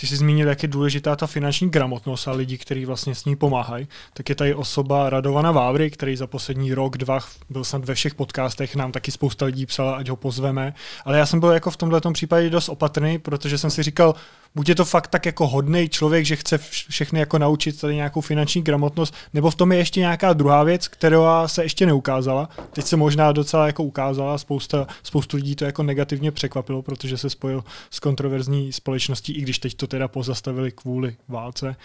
Ty jsi zmínil, jak je důležitá ta finanční gramotnost a lidi, kteří vlastně s ní pomáhají. Tak je tady osoba Radovana Vávry, který za poslední rok, dva byl snad ve všech podcastech, nám taky spousta lidí psala, ať ho pozveme. Ale já jsem byl jako v tomhle případě dost opatrný, protože jsem si říkal, buď je to fakt tak jako hodný člověk, že chce všechny jako naučit tady nějakou finanční gramotnost, nebo v tom je ještě nějaká druhá věc, která se ještě neukázala. Teď se možná docela jako ukázala, spousta, spoustu lidí to jako negativně překvapilo, protože se spojil s kontroverzní společností, i když teď to teda pozastavili kvůli válce.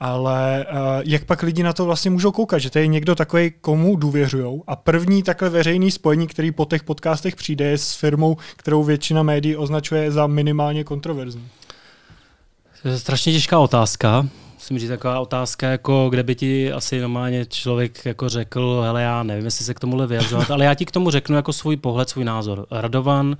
Ale eh, jak pak lidi na to vlastně můžou koukat, že je někdo takový, komu důvěřují a první takhle veřejný spojení, který po těch podcastech přijde, je s firmou, kterou většina médií označuje za minimálně kontroverzní. To je strašně těžká otázka. Musím říct, taková otázka, jako kde by ti asi normálně člověk jako řekl, hele, já nevím, jestli se k tomuhle vyjadřovat, ale já ti k tomu řeknu jako svůj pohled, svůj názor. Radovan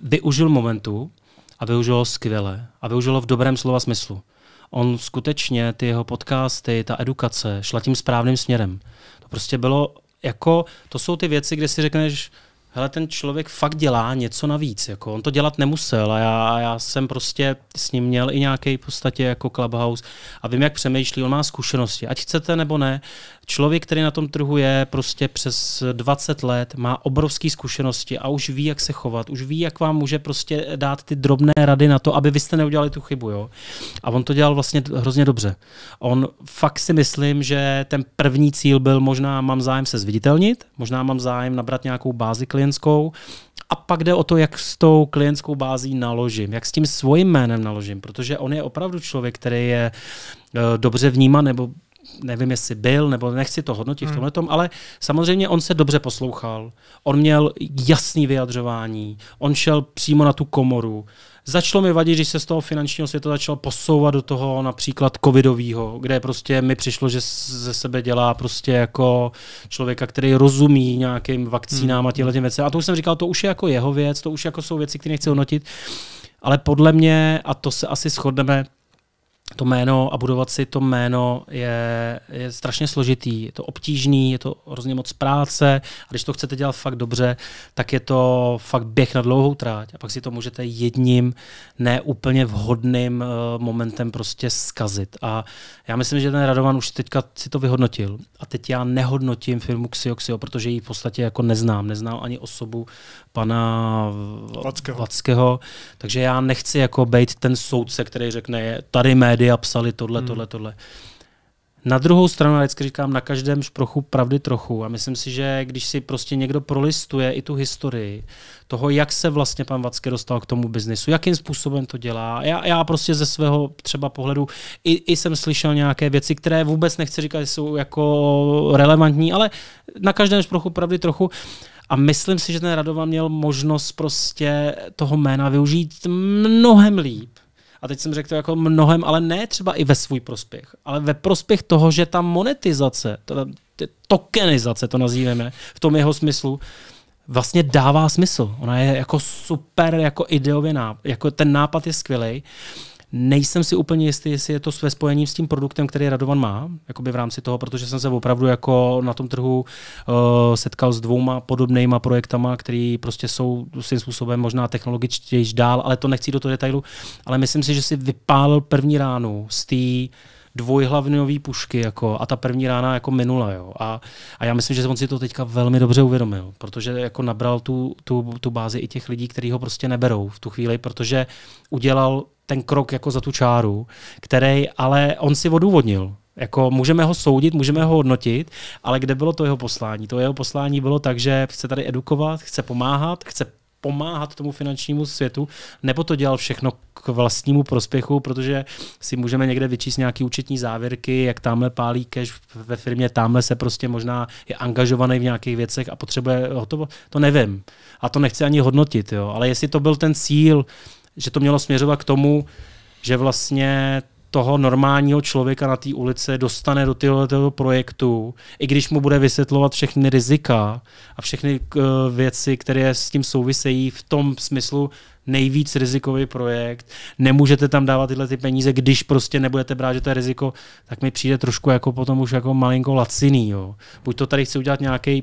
využil momentu a využil ho skvěle. A využil ho v dobrém slova smyslu. On skutečně, ty jeho podcasty, ta edukace, šla tím správným směrem. To prostě bylo jako, to jsou ty věci, kde si řekneš, hele, ten člověk fakt dělá něco navíc, jako on to dělat nemusel a já, a já jsem prostě s ním měl i nějaký v podstatě jako clubhouse a vím, jak přemýšlí, on má zkušenosti, ať chcete nebo ne, člověk, který na tom trhu je prostě přes 20 let, má obrovské zkušenosti a už ví, jak se chovat, už ví, jak vám může prostě dát ty drobné rady na to, aby vy jste neudělali tu chybu, jo. A on to dělal vlastně hrozně dobře. On fakt si myslím, že ten první cíl byl možná mám zájem se zviditelnit, možná mám zájem nabrat nějakou bázi klientskou. A pak jde o to, jak s tou klientskou bází naložím, jak s tím svým jménem naložím, protože on je opravdu člověk, který je eh, dobře vnímán nebo nevím, jestli byl, nebo nechci to hodnotit hmm. v tomhle tom, ale samozřejmě on se dobře poslouchal. On měl jasný vyjadřování, on šel přímo na tu komoru. Začalo mi vadit, když se z toho finančního světa začalo posouvat do toho například covidového, kde prostě mi přišlo, že ze sebe dělá prostě jako člověka, který rozumí nějakým vakcínám a hmm, těhle hmm. věcem. A to už jsem říkal, to už je jako jeho věc, to už jako jsou věci, které nechci hodnotit. Ale podle mě, a to se asi shodneme, to jméno a budovat si to jméno je, je strašně složitý, je to obtížný, je to hrozně moc práce a když to chcete dělat fakt dobře, tak je to fakt běh na dlouhou tráť a pak si to můžete jedním neúplně vhodným uh, momentem prostě skazit. A já myslím, že ten Radovan už teďka si to vyhodnotil a teď já nehodnotím firmu Xioxio, protože ji v podstatě jako neznám, neznám ani osobu pana Vackého, Vackého takže já nechci jako být ten soudce, který řekne, tady mé média psali tohle, hmm. tohle, tohle. Na druhou stranu, já vždycky říkám, na každém šprochu pravdy trochu. A myslím si, že když si prostě někdo prolistuje i tu historii toho, jak se vlastně pan Vacky dostal k tomu biznisu, jakým způsobem to dělá. Já, já prostě ze svého třeba pohledu i, i jsem slyšel nějaké věci, které vůbec nechci říkat, že jsou jako relevantní, ale na každém šprochu pravdy trochu. A myslím si, že ten Radovan měl možnost prostě toho jména využít mnohem líp a teď jsem řekl to jako mnohem, ale ne třeba i ve svůj prospěch, ale ve prospěch toho, že ta monetizace, ta tokenizace to nazýváme, v tom jeho smyslu, vlastně dává smysl. Ona je jako super, jako ideově nápad, jako ten nápad je skvělý. Nejsem si úplně jistý, jestli je to ve spojení s tím produktem, který Radovan má, jakoby v rámci toho, protože jsem se opravdu jako na tom trhu uh, setkal s dvouma podobnýma projektama, které prostě jsou svým způsobem možná technologičtěji dál, ale to nechci do toho detailu, ale myslím si, že si vypálil první ránu z té dvojhlavňový pušky jako, a ta první rána jako minula. Jo. A, a já myslím, že on si to teďka velmi dobře uvědomil, protože jako nabral tu, tu, tu bázi i těch lidí, kteří ho prostě neberou v tu chvíli, protože udělal ten krok jako za tu čáru, který ale on si odůvodnil. Jako můžeme ho soudit, můžeme ho hodnotit, ale kde bylo to jeho poslání? To jeho poslání bylo tak, že chce tady edukovat, chce pomáhat, chce pomáhat tomu finančnímu světu, nebo to dělal všechno k vlastnímu prospěchu, protože si můžeme někde vyčíst nějaké účetní závěrky, jak tamhle pálí cash ve firmě, tamhle se prostě možná je angažovaný v nějakých věcech a potřebuje hotovo. To nevím. A to nechci ani hodnotit, jo. ale jestli to byl ten cíl, že to mělo směřovat k tomu, že vlastně toho normálního člověka na té ulici dostane do tohoto projektu, i když mu bude vysvětlovat všechny rizika a všechny uh, věci, které s tím souvisejí v tom smyslu nejvíc rizikový projekt, nemůžete tam dávat tyhle ty peníze, když prostě nebudete brát, že to je riziko, tak mi přijde trošku jako potom už jako malinko laciný. Jo. Buď to tady chci udělat nějaký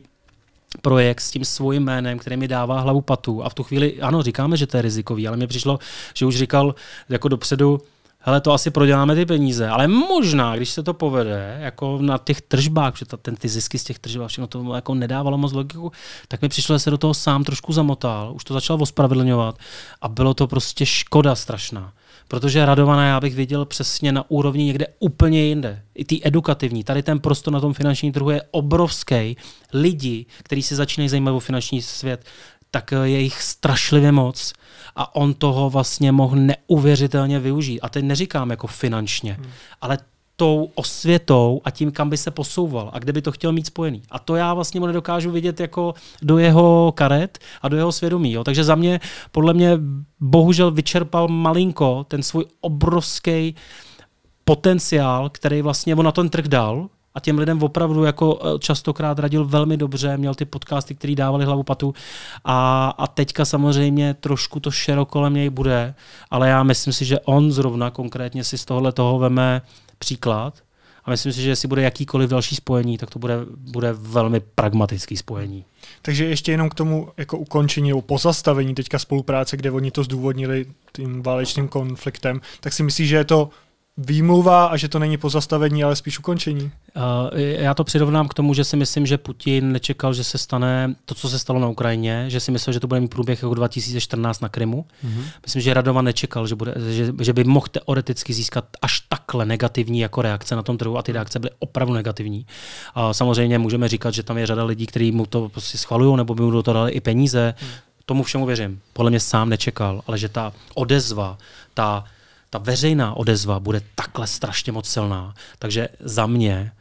projekt s tím svým jménem, který mi dává hlavu patu. A v tu chvíli, ano, říkáme, že to je rizikový, ale mi přišlo, že už říkal jako dopředu, hele, to asi proděláme ty peníze, ale možná, když se to povede, jako na těch tržbách, protože ta, ten, ty zisky z těch tržb a všechno to jako nedávalo moc logiku, tak mi přišlo, že se do toho sám trošku zamotal, už to začal ospravedlňovat a bylo to prostě škoda strašná. Protože Radovaná já bych viděl přesně na úrovni někde úplně jinde. I ty edukativní. Tady ten prostor na tom finančním trhu je obrovský. Lidi, kteří se začínají zajímat o finanční svět, tak eh, je jich strašlivě moc a on toho vlastně mohl neuvěřitelně využít. A teď neříkám jako finančně, hmm. ale tou osvětou a tím, kam by se posouval a kde by to chtěl mít spojený. A to já vlastně mu nedokážu vidět jako do jeho karet a do jeho svědomí. Jo. Takže za mě, podle mě, bohužel vyčerpal malinko ten svůj obrovský potenciál, který vlastně on na ten trh dal, a těm lidem opravdu jako eh, častokrát radil velmi dobře, měl ty podcasty, které dávali hlavu patu a, a teďka samozřejmě trošku to šero kolem něj bude, ale já myslím si, že on zrovna konkrétně si z tohle toho veme příklad a myslím si, že jestli bude jakýkoliv další spojení, tak to bude, bude velmi pragmatický spojení. Takže ještě jenom k tomu jako ukončení nebo pozastavení teďka spolupráce, kde oni to zdůvodnili tím válečným konfliktem, tak si myslíš, že je to výmluva a že to není pozastavení, ale spíš ukončení? Uh, já to přirovnám k tomu, že si myslím, že Putin nečekal, že se stane to, co se stalo na Ukrajině, že si myslel, že to bude mít průběh jako 2014 na Krymu. Mm-hmm. Myslím, že Radovan nečekal, že, bude, že, že by mohl teoreticky získat až takhle negativní jako reakce na tom trhu a ty mhm. reakce byly opravdu negativní. A uh, samozřejmě můžeme říkat, že tam je řada lidí, kteří mu to prostě schvalují nebo by mu do toho dali i peníze. Mm. Tomu všemu věřím. Podle mě sám nečekal, ale že ta odezva, ta ta veřejná odezva bude takhle strašně moc silná. Takže za mě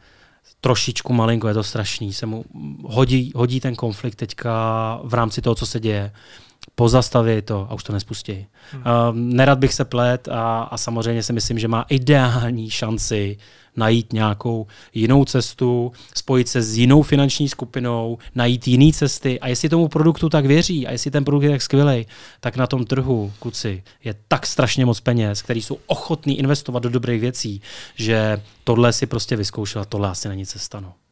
trošičku malinko je to strašný, se mu hodí, hodí ten konflikt teďka v rámci toho, co se děje pozastaví to a už to nespustí. Hmm. Uh, nerad bych se plet a, a samozřejmě si myslím, že má ideální šanci najít nějakou jinou cestu, spojit se s jinou finanční skupinou, najít jiné cesty. A jestli tomu produktu tak věří a jestli ten produkt je tak skvělý, tak na tom trhu, kuci, je tak strašně moc peněz, který jsou ochotní investovat do dobrých věcí, že tohle si prostě vyzkoušela, tohle asi není cesta. No.